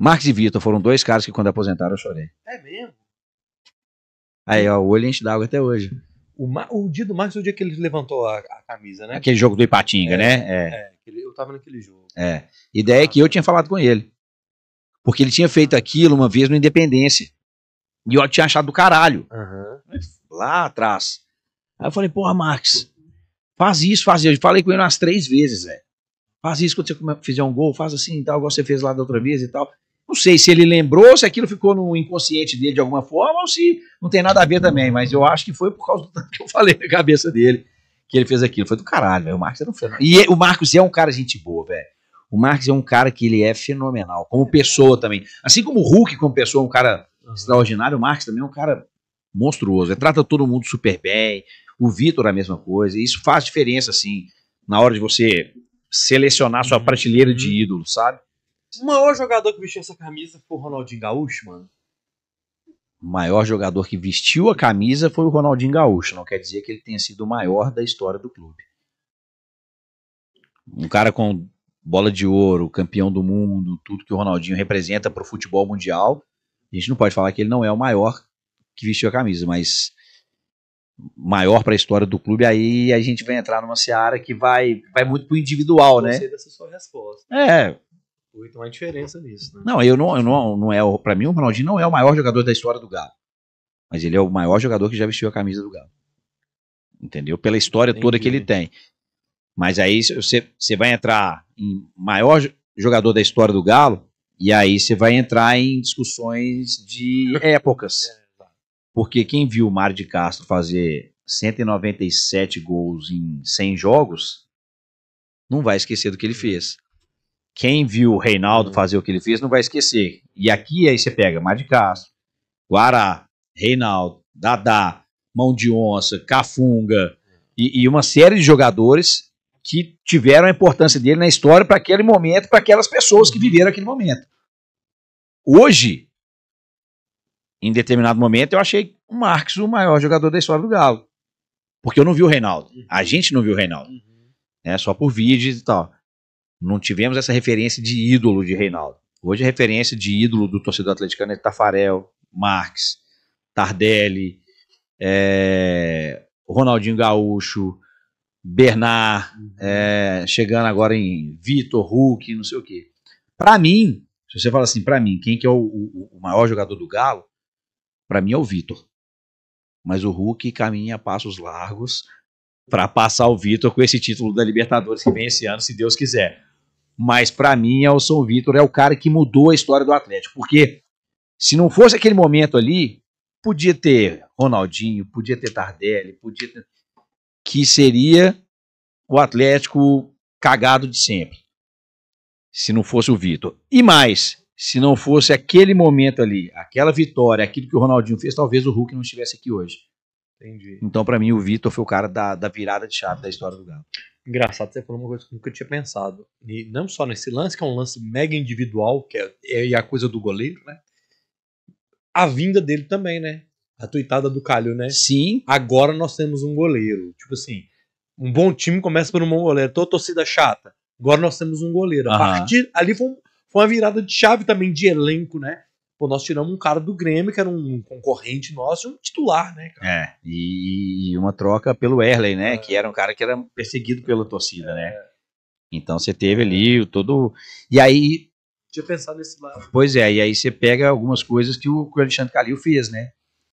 Marcos e Vitor foram dois caras que quando aposentaram eu chorei. É mesmo? Aí, ó, o olho enche d'água até hoje. O, o dia do Marcos é o dia que ele levantou a, a camisa, né? Aquele jogo do Ipatinga, é, né? É. é, eu tava naquele jogo. É. Ideia é que eu tinha falado com ele. Porque ele tinha feito aquilo uma vez no Independência. E eu tinha achado do caralho. Uhum. Lá atrás. Aí eu falei, porra, Marcos, faz isso, faz isso. Eu falei com ele umas três vezes, velho. Faz isso quando você fizer um gol, faz assim e tal, igual você fez lá da outra vez e tal. Não sei se ele lembrou, se aquilo ficou no inconsciente dele de alguma forma, ou se não tem nada a ver também, mas eu acho que foi por causa do tanto que eu falei na cabeça dele que ele fez aquilo. Foi do caralho, velho. O Marcos era é um fenômeno. E o Marcos é um cara gente boa, velho. O Marcos é um cara que ele é fenomenal, como pessoa também. Assim como o Hulk, como pessoa, é um cara extraordinário, o Marcos também é um cara monstruoso. Ele trata todo mundo super bem. O Vitor a mesma coisa. E isso faz diferença, assim, na hora de você selecionar sua uhum. prateleira de uhum. ídolo sabe? O maior jogador que vestiu essa camisa foi o Ronaldinho Gaúcho, mano. O maior jogador que vestiu a camisa foi o Ronaldinho Gaúcho. Não quer dizer que ele tenha sido o maior da história do clube. Um cara com bola de ouro, campeão do mundo, tudo que o Ronaldinho representa para o futebol mundial. A gente não pode falar que ele não é o maior que vestiu a camisa, mas maior para a história do clube, aí a gente vai entrar numa seara que vai, vai muito pro individual, eu né? Gostei dessa sua resposta. É, então há diferença nisso. Né? Não, eu não, eu não, não é para mim o Ronaldinho não é o maior jogador da história do Galo, mas ele é o maior jogador que já vestiu a camisa do Galo, entendeu? Pela história Entendi. toda que ele tem. Mas aí você, você vai entrar em maior jogador da história do Galo e aí você vai entrar em discussões de épocas, é, porque quem viu o Mário de Castro fazer 197 gols em 100 jogos não vai esquecer do que ele fez quem viu o Reinaldo uhum. fazer o que ele fez não vai esquecer. E aqui aí você pega Mar de Castro, Guará, Reinaldo, Dadá, Mão de Onça, Cafunga e, e uma série de jogadores que tiveram a importância dele na história para aquele momento, para aquelas pessoas que viveram aquele momento. Hoje, em determinado momento, eu achei o Marques o maior jogador da história do Galo. Porque eu não vi o Reinaldo. A uhum. gente não viu o Reinaldo. Uhum. Né, só por vídeos e tal. Não tivemos essa referência de ídolo de Reinaldo. Hoje a referência de ídolo do torcedor atleticano é Tafarel, Marques, Tardelli, é, Ronaldinho Gaúcho, Bernard, uhum. é, chegando agora em Vitor, Hulk, não sei o quê. Para mim, se você fala assim, para mim, quem que é o, o, o maior jogador do Galo, para mim é o Vitor. Mas o Hulk caminha passos largos para passar o Vitor com esse título da Libertadores que vem esse ano, se Deus quiser mas para mim é o São Vitor, é o cara que mudou a história do Atlético, porque se não fosse aquele momento ali, podia ter Ronaldinho, podia ter Tardelli, podia ter... que seria o Atlético cagado de sempre. Se não fosse o Vitor. E mais, se não fosse aquele momento ali, aquela vitória, aquilo que o Ronaldinho fez, talvez o Hulk não estivesse aqui hoje. Entendi. Então, para mim, o Vitor foi o cara da, da virada de chave da história do Galo. Engraçado, você falou uma coisa que eu nunca tinha pensado. E não só nesse lance, que é um lance mega individual, que é, é a coisa do goleiro, né? A vinda dele também, né? A tuitada do Calho, né? Sim. Agora nós temos um goleiro. Tipo assim, um bom time começa por um bom goleiro. Toda torcida chata. Agora nós temos um goleiro. A uhum. partir ali foi, um, foi uma virada de chave também de elenco, né? Pô, nós tiramos um cara do Grêmio, que era um concorrente nosso, um titular, né, cara? É, e uma troca pelo Erley, né? É. Que era um cara que era perseguido pela torcida, né? é. né? Então você teve ali o todo. E aí. Tinha pensado nesse lado. Pois é, e aí você pega algumas coisas que o, que o Alexandre Calil fez, né?